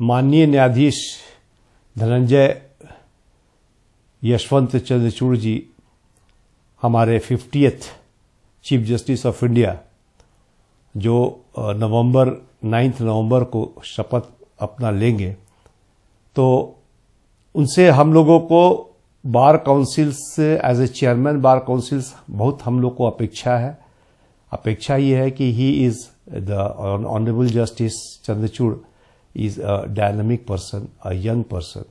माननीय न्यायाधीश धनंजय यशवंत चंद्रचूड़ जी हमारे fiftieth chief justice of India जो नवंबर नाइन्थ नवंबर को शपथ अपना लेंगे तो उनसे हम लोगों को बार काउंसिल्स से as a chairman bar councils बहुत हम लोग को अपेक्षा है अपेक्षा ये है कि he is the honourable justice Chandrachud is a dynamic person a young person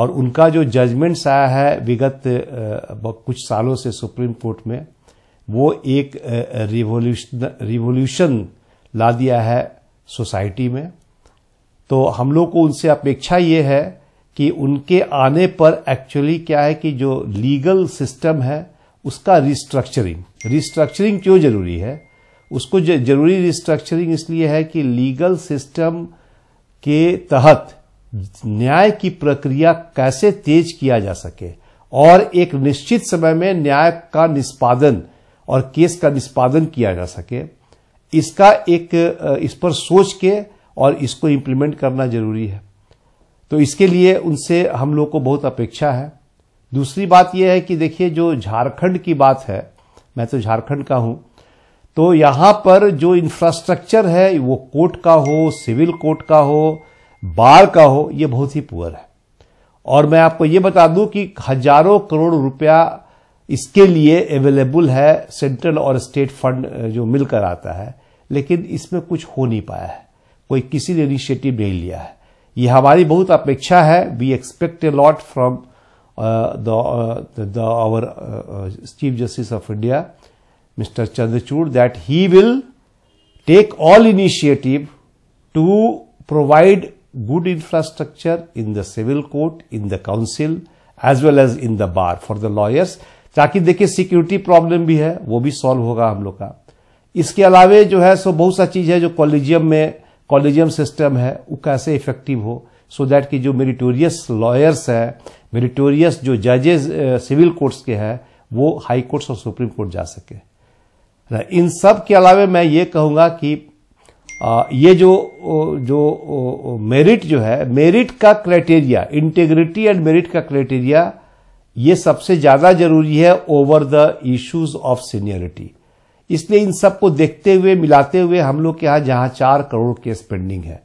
और उनका जो जजमेंट्स आया है विगत कुछ सालों से सुप्रीम कोर्ट में वो एक रिवोल्यूशन रिवोल्यूशन ला दिया है सोसाइटी में तो हम लोग को उनसे अपेक्षा ये है कि उनके आने पर एक्चुअली क्या है कि जो लीगल सिस्टम है उसका रिस्ट्रक्चरिंग रिस्ट्रक्चरिंग क्यों जरूरी है उसको जरूरी रिस्ट्रक्चरिंग इसलिए है कि लीगल सिस्टम के तहत न्याय की प्रक्रिया कैसे तेज किया जा सके और एक निश्चित समय में न्याय का निष्पादन और केस का निष्पादन किया जा सके इसका एक इस पर सोच के और इसको इम्प्लीमेंट करना जरूरी है तो इसके लिए उनसे हम लोग को बहुत अपेक्षा है दूसरी बात यह है कि देखिए जो झारखंड की बात है मैं तो झारखंड का हूं तो यहां पर जो इंफ्रास्ट्रक्चर है वो कोर्ट का हो सिविल कोर्ट का हो बार का हो ये बहुत ही पुअर है और मैं आपको ये बता दूं कि हजारों करोड़ रुपया इसके लिए अवेलेबल है सेंट्रल और स्टेट फंड जो मिलकर आता है लेकिन इसमें कुछ हो नहीं पाया है कोई किसी ने इनिशिएटिव नहीं लिया है ये हमारी बहुत अपेक्षा है we expect a lot from the our chief justice of India Mr. Chandrachur that he will take all initiative to provide good infrastructure in the civil court, in the council, as well as in the bar for the lawyers ताकि देखिए security problem भी है वो भी solve होगा हम लोग का इसके अलावे जो है सो बहुत सा चीज है जो कॉलेजियम में कॉलेजियम सिस्टम है वो कैसे इफेक्टिव हो सो so दैट कि जो मेरिटोरियस लॉयर्स है मेरिटोरियस जो जजेस सिविल कोर्ट्स के हैं वो हाई कोर्ट्स और सुप्रीम कोर्ट जा सके इन सब के अलावे मैं ये कहूँगा कि ये जो जो मेरिट जो है मेरिट का क्राइटेरिया इंटेग्रिटी एंड मेरिट का क्राइटेरिया ये सबसे ज़्यादा जरूरी है over the issues of seniority इसलिए इन सब को देखते हुए मिलाते हुए हम लोग के यहां जहां चार करोड़ केस पेंडिंग है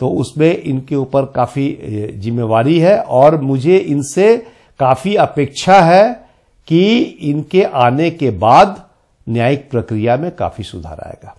तो उसमें इनके ऊपर काफ़ी जिम्मेवारी है और मुझे इनसे काफ़ी अपेक्षा है कि इनके आने के बाद न्यायिक प्रक्रिया में काफी सुधार आएगा